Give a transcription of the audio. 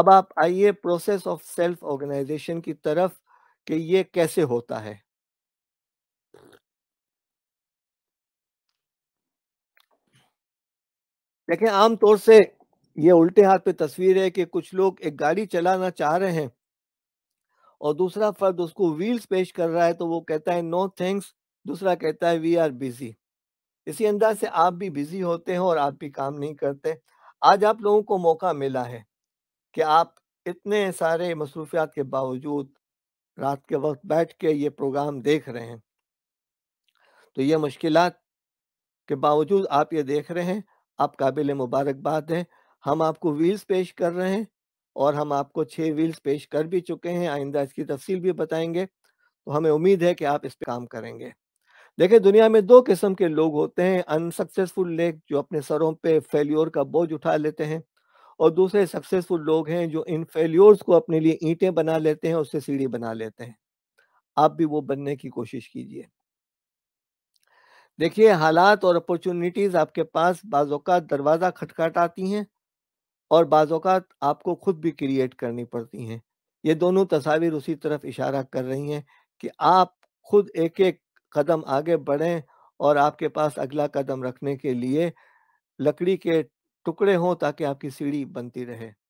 अब आप आइए प्रोसेस ऑफ सेल्फ ऑर्गेनाइजेशन की तरफ कि ये कैसे होता है देखें आमतौर से ये उल्टे हाथ पे तस्वीर है कि कुछ लोग एक गाड़ी चलाना चाह रहे हैं और दूसरा फर्द उसको व्हील्स पेश कर रहा है तो वो कहता है नो थैंक्स दूसरा कहता है वी आर बिजी इसी अंदाज से आप भी बिजी होते हैं और आप भी काम नहीं करते आज आप लोगों को मौका मिला है कि आप इतने सारे मसरूफियात के बावजूद रात के वक्त बैठ के ये प्रोग्राम देख रहे हैं तो ये मुश्किल के बावजूद आप ये देख रहे हैं आप काबिल मुबारकबाद हैं हम आपको व्हील्स पेश कर रहे हैं और हम आपको छः व्हील्स पेश कर भी चुके हैं आइंदा इसकी तफसील भी बताएंगे तो हमें उम्मीद है कि आप इस पर काम करेंगे देखिए दुनिया में दो किस्म के लोग होते हैं अनसक्सेसफुल लेग जो अपने सरों पे फेल्योर का बोझ उठा लेते हैं और दूसरे सक्सेसफुल लोग हैं जो इन फेल्योर्स को अपने लिए ईंटें बना लेते हैं उससे सीढ़ी बना लेते हैं आप भी वो बनने की कोशिश कीजिए देखिए हालात और अपॉर्चुनिटीज आपके पास बाज़ात दरवाज़ा खटखटाती हैं और बाज़ात आपको खुद भी क्रिएट करनी पड़ती हैं ये दोनों तस्वीर उसी तरफ इशारा कर रही हैं कि आप खुद एक एक कदम आगे बढ़ें और आपके पास अगला कदम रखने के लिए लकड़ी के टुकड़े हों ताकि आपकी सीढ़ी बनती रहे